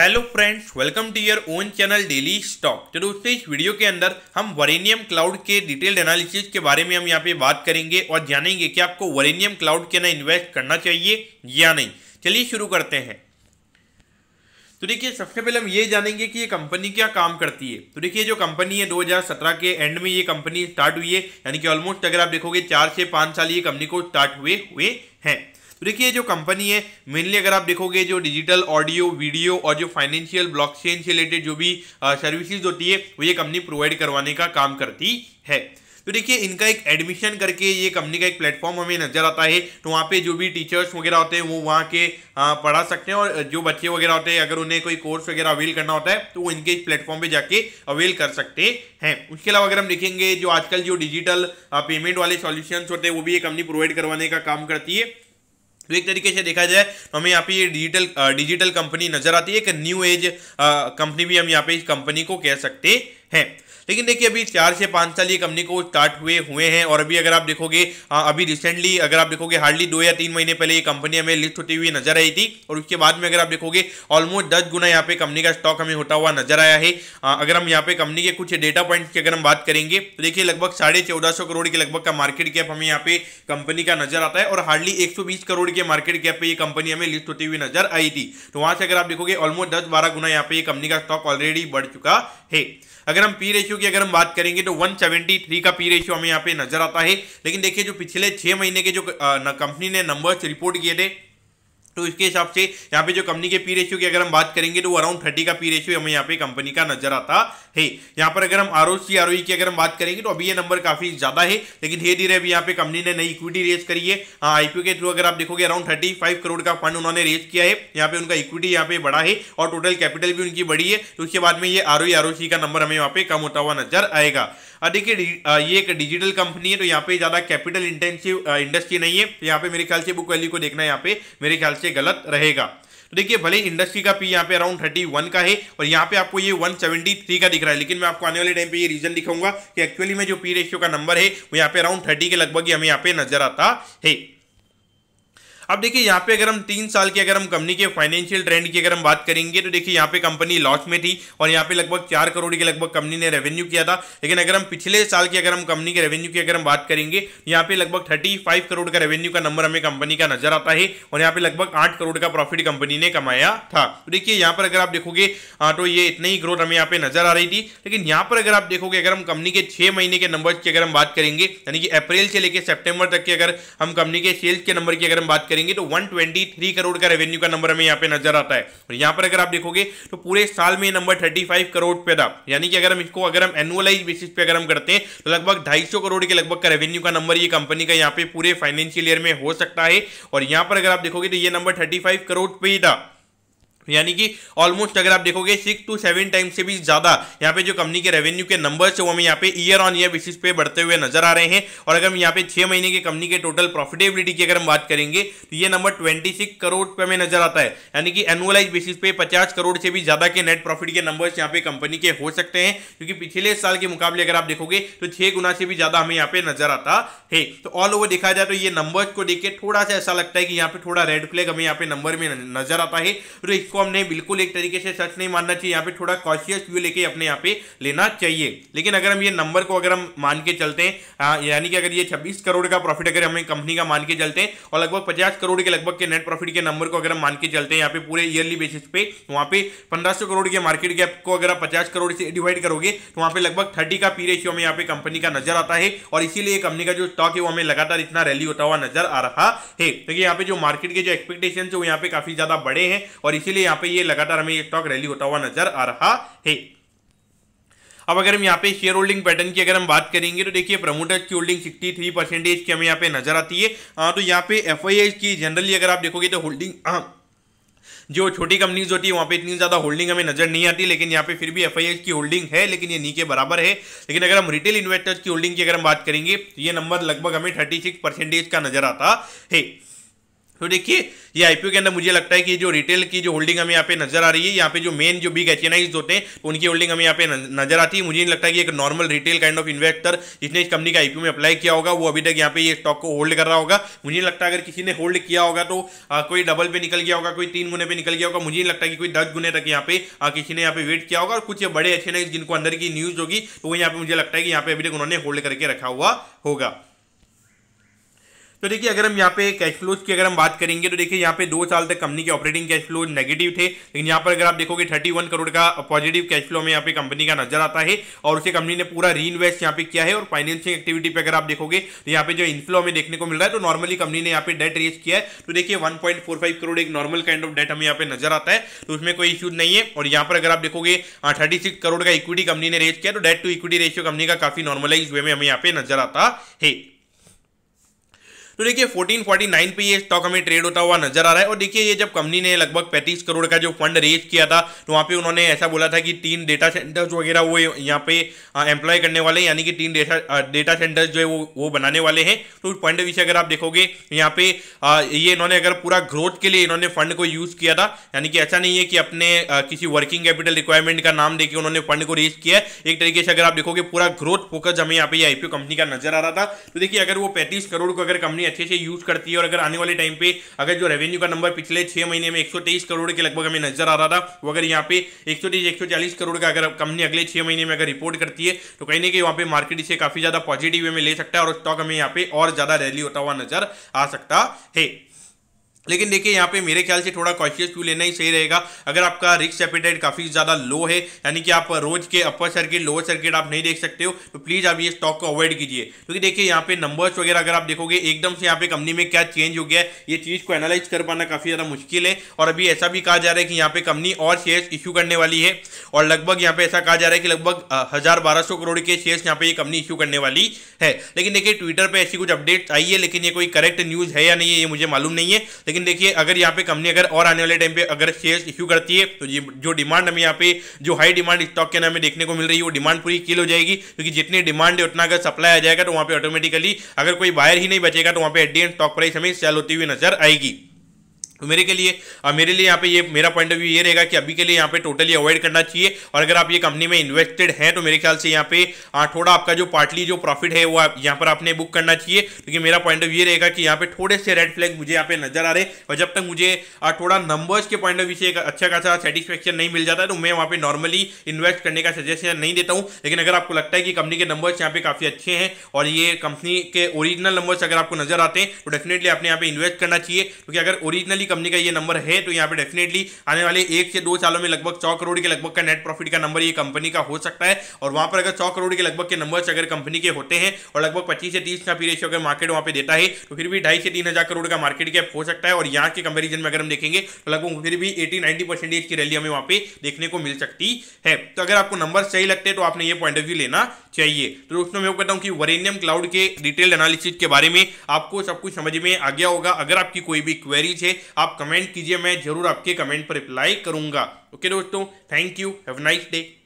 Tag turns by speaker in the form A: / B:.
A: hello friends welcome to your own channel daily stock तो दोस्तों इस वीडियो के अंदर हम वरेनियम क्लाउड के डिटेल्ड एनालिसिस के बारे में हम यहाँ पे बात करेंगे और जानेंगे कि आपको वरेनियम क्लाउड के ना इन्वेस्ट करना चाहिए या नहीं चलिए शुरू करते हैं तो देखिए सबसे पहले हम ये जानेंगे कि ये कंपनी क्या काम करती है तो देखिए जो कंपनी है 2017 के एंड में ये कंपनी स्टार्ट हुई है यानी कि ऑलमोस्ट अगर आप देखोगे चार से पाँच साल ये कंपनी को स्टार्ट हुए हुए हैं तो देखिए जो कंपनी है मेनली अगर आप देखोगे जो डिजिटल ऑडियो वीडियो और जो फाइनेंशियल ब्लॉकचेन से रिलेटेड जो भी सर्विसेज होती है वो ये कंपनी प्रोवाइड करवाने का काम करती है तो देखिए इनका एक एडमिशन करके ये कंपनी का एक प्लेटफॉर्म हमें नजर आता है तो वहाँ पे जो भी टीचर्स वगैरह होते हैं वो वहाँ के पढ़ा सकते हैं और जो बच्चे वगैरह होते हैं अगर उन्हें कोई कोर्स वगैरह अवेल करना होता है तो वो इनके इस प्लेटफॉर्म पे जाके अवेल कर सकते हैं उसके अलावा अगर हम देखेंगे जो आजकल जो डिजिटल पेमेंट वाले सॉल्यूशन होते हैं वो भी ये कंपनी प्रोवाइड करवाने का काम करती है तो एक तरीके से देखा जाए तो हमें यहाँ पे ये डिजिटल डिजिटल कंपनी नजर आती है एक न्यू एज कंपनी भी हम यहाँ पे इस कंपनी को कह सकते हैं हैं लेकिन देखिए अभी चार से पाँच साल ये कंपनी को स्टार्ट हुए हुए हैं और अभी अगर आप देखोगे अभी रिसेंटली अगर आप देखोगे हार्डली दो या तीन महीने पहले ये कंपनी हमें लिस्ट होती हुई नजर आई थी और उसके बाद में अगर आप देखोगे ऑलमोस्ट दस गुना यहाँ पे कंपनी का स्टॉक हमें होता हुआ नजर आया है अगर हम यहाँ पे कंपनी के कुछ डेटा पॉइंट की अगर हम बात करेंगे तो देखिए लगभग साढ़े करोड़ के लगभग का मार्केट कैप हमें यहाँ पे कंपनी का नजर आता है और हार्डली एक करोड़ के मार्केट कैप पे ये कंपनी हमें लिस्ट होती हुई नजर आई थी तो वहां से अगर आप देखोगे ऑलमोस्ट दस बारह गुना यहाँ पे ये कंपनी का स्टॉक ऑलरेडी बढ़ चुका है अगर हम पी रेशियो की अगर हम बात करेंगे तो 173 का पी रेशियो हमें यहाँ पे नजर आता है लेकिन देखिए जो पिछले छह महीने के जो कंपनी ने नंबर्स रिपोर्ट किए थे तो इसके हिसाब से यहाँ पे जो कंपनी के पी रेशियो की अगर हम बात करेंगे तो वो अराउंड थर्टी का पी रेशियो हमें यहाँ पे कंपनी का नजर आता है यहाँ पर अगर हम आर ओ सी आर की अगर हम बात करेंगे तो अभी ये नंबर काफी ज्यादा है लेकिन धीरे धीरे अभी यहाँ पे कंपनी ने नई इक्विटी रेज करी है हाँ आईपीओ के थ्रू अगर आप देखोगे अराउंड थर्टी फाइव करोड़ का फंड उन्होंने रेज किया है यहाँ पे उनका इक्विटी यहाँ पे बड़ा है और टोटल कैपिटल भी उनकी बड़ी है तो उसके बाद में ये आर ओ e, का नंबर हमें यहाँ पे कम होता हुआ नजर आएगा देखिए ये एक डिजिटल कंपनी है तो यहाँ पे ज्यादा कैपिटल इंटेंसिव इंडस्ट्री नहीं है तो यहाँ पे मेरे ख्याल से बुक वैल्यू को देखना है यहाँ पे मेरे ख्याल से गलत रहेगा तो देखिए भले इंडस्ट्री का पी यहाँ पे अराउंड थर्टी वन का है और यहाँ पे आपको ये वन सेवेंटी थ्री का दिख रहा है लेकिन मैं आपको आने वाले टाइम पे ये रीजन दिखाऊंगा कि एक्चुअली में जो पी रेशियो का नंबर है वो यहाँ पे अराउंड थर्टी के लगभग ही हमें यहाँ पे नजर आता है अब देखिए यहाँ पे अगर हम तीन साल की अगर हम कंपनी के फाइनेंशियल ट्रेंड की अगर हम बात करेंगे तो देखिए यहाँ पे कंपनी लॉस में थी और यहाँ पे लगभग चार करोड़ के लगभग कंपनी ने रेवेन्यू किया था लेकिन अगर हम पिछले साल की अगर हम कंपनी के रेवेन्यू की अगर हम बात करेंगे यहाँ पे लगभग थर्टी करोड़ का रेवेन्यू का नंबर हमें कंपनी का नजर आता है और यहाँ पे लगभग आठ करोड़ का प्रॉफिट कंपनी ने कमाया था देखिए यहाँ पर अगर आप देखोगे तो ये इतनी ही ग्रोथ हमें यहाँ पे नजर आ रही थी लेकिन यहाँ पर अगर आप देखोगे अगर हम कंपनी के छह महीने के नंबर की अगर हम बात करेंगे यानी कि अप्रैल से लेकर सेप्टेम्बर तक की अगर हम कंपनी के सेल्स के नंबर की अगर हम बात करें करेंगे तो 123 करोड़ का रेवेन्यू का नंबर हमें यहाँ पे नजर आता है और यहाँ पर अगर आप देखोगे तो पूरे साल में नंबर 35 करोड़ पे था यानी कि अगर हम इसको अगर हम एनुअलाइज बेसिस पे अगर हम करते हैं तो लगभग ढाई करोड़ के लगभग का रेवेन्यू का नंबर ये कंपनी का यहाँ पे पूरे फाइनेंशियल ईयर में हो सकता है और यहाँ पर अगर आप देखोगे तो ये नंबर थर्टी करोड़ पे ही था यानी कि ऑलमोस्ट अगर आप देखोगे सिक्स टू सेवन टाइम से भी ज़्यादा यहाँ पे जो कंपनी के रेवेन्यू के नंबर्स है वो हमें यहाँ पे ईयर ऑन ईयर बेसिस पे बढ़ते हुए नजर आ रहे हैं और अगर हम यहाँ पे छह महीने के कंपनी के टोटल प्रॉफिटेबिलिटी की अगर हम बात करेंगे तो ये नंबर ट्वेंटी करोड़ पे हमें नजर आता है यानी कि एनुअलाइज बेसिस पे पचास करोड़ से भी ज़्यादा के नेट प्रॉफिट के नंबर्स यहाँ पे कंपनी के हो सकते हैं क्योंकि पिछले साल के मुकाबले अगर आप देखोगे तो छह गुना से भी ज़्यादा हमें यहाँ पे नजर आता है तो ऑल ओवर देखा जाए तो ये नंबर को देख के थोड़ा सा ऐसा लगता है कि यहाँ पे थोड़ा रेड फ्लैग हमें यहाँ पे नंबर में नजर आता है तो इसको हमने बिल्कुल एक तरीके से सच नहीं मानना चाहिए यहाँ पे थोड़ा कॉशियस व्यू लेके अपने यहाँ पे लेना चाहिए लेकिन अगर हम ये नंबर को अगर हम मान के चलते हैं यानी कि अगर ये छब्बीस करोड़ का प्रॉफिट अगर हमें कंपनी का मान के चलते हैं और लगभग पचास करोड़ के लगभग के नेट प्रॉफिट के नंबर को अगर हम मान के चलते हैं यहाँ पे पूरे ईयरली बेसिस पे तो वहाँ पे पंद्रह करोड़ के मार्केट गैप को अगर आप पचास करोड़ से डिवाइड करोगे तो वहाँ पे लगभग थर्टी का पी रेशियो हमें यहाँ पे कंपनी का नजर आता है और इसीलिए कंपनी का जो स्टॉक है वो हमें लगातार इतना रैली होता हुआ नजर आ रहा है क्योंकि यहाँ पे जो मार्केट के जो एक्सपेक्टेशन है वो यहाँ पे काफी ज्यादा बड़े हैं और इसीलिए इसलिए यहाँ पे ये लगातार हमें ये स्टॉक रैली होता हुआ नजर आ रहा है अब अगर हम यहाँ पे शेयर होल्डिंग पैटर्न की अगर हम बात करेंगे तो देखिए प्रमोटर्स की होल्डिंग 63 परसेंटेज की हमें यहाँ पे नजर आती है हाँ तो यहाँ पे एफ की जनरली अगर आप देखोगे तो होल्डिंग हाँ, जो छोटी कंपनीज होती है वहाँ पे इतनी ज़्यादा होल्डिंग हमें नजर नहीं आती लेकिन यहाँ पे फिर भी एफ की होल्डिंग है लेकिन ये नी के बराबर है लेकिन अगर हम रिटेल इन्वेस्टर्स की होल्डिंग की अगर हम बात करेंगे तो ये नंबर लगभग हमें थर्टी परसेंटेज का नजर आता है तो देखिए ये आईपीओ के अंदर मुझे लगता है कि जो रिटेल की जो होल्डिंग हमें यहाँ पे नजर आ रही है यहाँ पे जो मेन जो बिग एच होते हैं उनकी होल्डिंग हमें यहाँ पे नजर आती है मुझे नहीं लगता कि एक normal retail kind of investor जिसने इस कंपनी का आईपीओ में अप्लाई किया होगा वो अभी तक यहाँ पे ये स्टॉक को होल्ड कर रहा होगा मुझे नहीं लगता अगर किसी ने होल्ड किया होगा तो आ, कोई डबल पे निकल गया होगा कोई तीन गुने पे निकल गया होगा मुझे नहीं लगता कि कोई दस गुने तक यहाँ पे किसी ने यहाँ पे वेट किया होगा और कुछ बड़े एच जिनको अंदर की न्यूज होगी तो वो यहाँ पे मुझे लगता है कि यहाँ पे अभी तक उन्होंने होल्ड करके रखा हुआ होगा तो देखिए अगर हम यहाँ पे कैश फ्लोज की अगर हम बात करेंगे तो देखिए यहाँ पे दो साल तक कंपनी के ऑपरेटिंग कैश फ्लो नेगेटिव थे लेकिन यहाँ पर अगर आप देखोगे 31 करोड़ का पॉजिटिव कैश फ्लो में यहाँ पे कंपनी का नजर आता है और उसे कंपनी ने पूरा री इन्वेस्ट यहाँ पे किया है और फाइनेंशियल एक्टिविटी पर अगर आप देखोगे तो यहाँ पे जो इनफ्लो हमें देखने को मिल रहा है तो नॉर्मली कंपनी ने यहाँ पे डेट रेज किया है तो देखिए वन करोड़ एक नॉर्मल काइंड ऑफ डेट हमें यहाँ पे नजर आता है तो उसमें कोई इश्यू नहीं है और यहाँ पर अगर आप देखोगे थर्टी हाँ, करोड़ का इक्विटी कंपनी ने रेज किया तो debt to equity ratio company का काफी नॉर्मलाइज वे में हमें यहाँ पे नजर आता है तो देखिए 1449 पे ये स्टॉक हमें ट्रेड होता हुआ नजर आ रहा है और देखिए ये जब कंपनी ने लगभग पैंतीस करोड़ का जो फंड रेज किया था तो वहाँ पे उन्होंने ऐसा बोला था कि तीन डेटा सेंटर्स वगैरह वो यहाँ पे एम्प्लॉय करने वाले यानी कि तीन डेटा डेटा सेंटर्स जो है वो वो बनाने वाले हैं तो फंड विषय अगर आप देखोगे यहाँ पे ये इन्होंने अगर पूरा ग्रोथ के लिए इन्होंने फंड को यूज़ किया था यानी कि ऐसा नहीं है कि अपने किसी वर्किंग कैपिटल रिक्वायरमेंट का नाम देके उन्होंने फंड को रेज किया एक तरीके से अगर आप देखोगे पूरा ग्रोथ फोकस हमें यहाँ पे आईपीओ कंपनी का नजर आ रहा था तो देखिए अगर वो पैंतीस करोड़ को अगर कंपनी अच्छे से यूज करती है और अगर आने वाले टाइम पे अगर जो रेवेन्यू का नंबर पिछले छह महीने में एक करोड़ के लगभग हमें नजर आ रहा था वो अगर यहाँ पे एक सौ करोड़ का अगर कंपनी अगले छह महीने में अगर रिपोर्ट करती है तो कहीं ना कहीं वहाँ पे मार्केट इसे काफी ज्यादा पॉजिटिव वे में ले सकता है और स्टॉक हमें यहाँ पे और ज्यादा रैली होता हुआ नजर आ सकता है लेकिन देखिए यहाँ पे मेरे ख्याल से थोड़ा कॉशियस व्यू लेना ही सही रहेगा अगर आपका रिक्स एपिटाइट काफ़ी ज़्यादा लो है यानी कि आप रोज के अपर सर्किट लोअर सर्किट आप नहीं देख सकते हो तो प्लीज़ आप ये स्टॉक को अवॉइड कीजिए क्योंकि तो देखिए यहाँ पे नंबर्स वगैरह अगर आप देखोगे एकदम से यहाँ पे कंपनी में क्या चेंज हो गया है ये चीज़ को एनालाइज कर पाना काफ़ी ज़्यादा मुश्किल है और अभी ऐसा भी कहा जा रहा है कि यहाँ पे कंपनी और शेयर्स इशू करने वाली है और लगभग यहाँ पे ऐसा कहा जा रहा है कि लगभग हज़ार बारह सौ करोड़ के शेयर्स यहाँ पे ये कंपनी इशू करने वाली है लेकिन देखिए ट्विटर पर ऐसी कुछ अपडेट्स आई है लेकिन ये कोई करेक्ट न्यूज़ है या नहीं है ये मुझे मालूम नहीं है लेकिन लेकिन देखिए अगर यहाँ पे कंपनी अगर और आने वाले टाइम पे अगर शेयर इश्यू करती है तो जो डिमांड हमें यहाँ पे जो हाई डिमांड स्टॉक के नाम हमें देखने को मिल रही है वो डिमांड पूरी किल हो जाएगी क्योंकि जितनी डिमांड है उतना अगर सप्लाई आ जाएगा तो वहाँ पे ऑटोमेटिकली अगर कोई बायर ही नहीं बचेगा तो वहाँ पे एडीएन स्टॉक प्राइस हमें सेल होती हुई नजर आएगी तो मेरे के लिए और मेरे लिए यहाँ पे ये मेरा पॉइंट ऑफ व्यू ये रहेगा कि अभी के लिए यहाँ पे टोटली अवॉइड करना चाहिए और अगर आप ये कंपनी में इन्वेस्टेड हैं तो मेरे ख्याल से यहाँ पे हाँ, थोड़ा आपका जो पार्टली जो प्रॉफिट है वो आप यहाँ पर आपने बुक करना चाहिए क्योंकि मेरा पॉइंट ऑफ व्यू रहेगा कि यहाँ पे थोड़े से रेड फ्लैग मुझे यहाँ पे नजर आ रहे और जब तक मुझे हाँ, थोड़ा नंबर्स के पॉइंट ऑफ व्यू से अच्छा खासा सेटिस्फेक्शन नहीं मिल जाता तो मैं वहाँ पे नॉर्मली इन्वेस्ट करने का सजेशन नहीं देता हूँ लेकिन अगर आपको लगता है कि कंपनी के नंबर्स यहाँ पे काफी अच्छे हैं और ये कंपनी के ओरिजिनल नंबर्स अगर आपको नजर आते हैं तो डेफिनेटली आपने यहाँ पे इन्वेस्ट करना चाहिए क्योंकि अगर ओरिजिनली कंपनी का ये नंबर है तो यहाँ पे डेफिनेटली आने वाले एक से दो सालों में लगभग चौ करोड़ के लगभग का नेट प्रॉफिट का नंबर ये कंपनी का हो सकता है और वहां पर अगर चौ करोड़ के लगभग के नंबर अगर कंपनी के होते हैं और लगभग पच्चीस से तीस का पी रेशियो अगर मार्केट वहां पर देता है तो फिर भी ढाई से तीन करोड़ का मार्केट कैप हो सकता है और यहाँ के कंपेरिजन में अगर हम देखेंगे तो लगभग फिर भी एटी नाइनटी परसेंटेज की रैली हमें वहाँ पे देखने को मिल सकती है तो अगर आपको नंबर सही लगते हैं तो आपने ये पॉइंट ऑफ व्यू लेना चाहिए तो दोस्तों मैं कहता हूँ कि वरेनियम क्लाउड के डिटेल एनालिसिस के बारे में आपको सब कुछ समझ में आ गया होगा अगर आपकी कोई भी क्वेरीज है आप कमेंट कीजिए मैं जरूर आपके कमेंट पर रिप्लाई करूंगा ओके दोस्तों thank you have nice day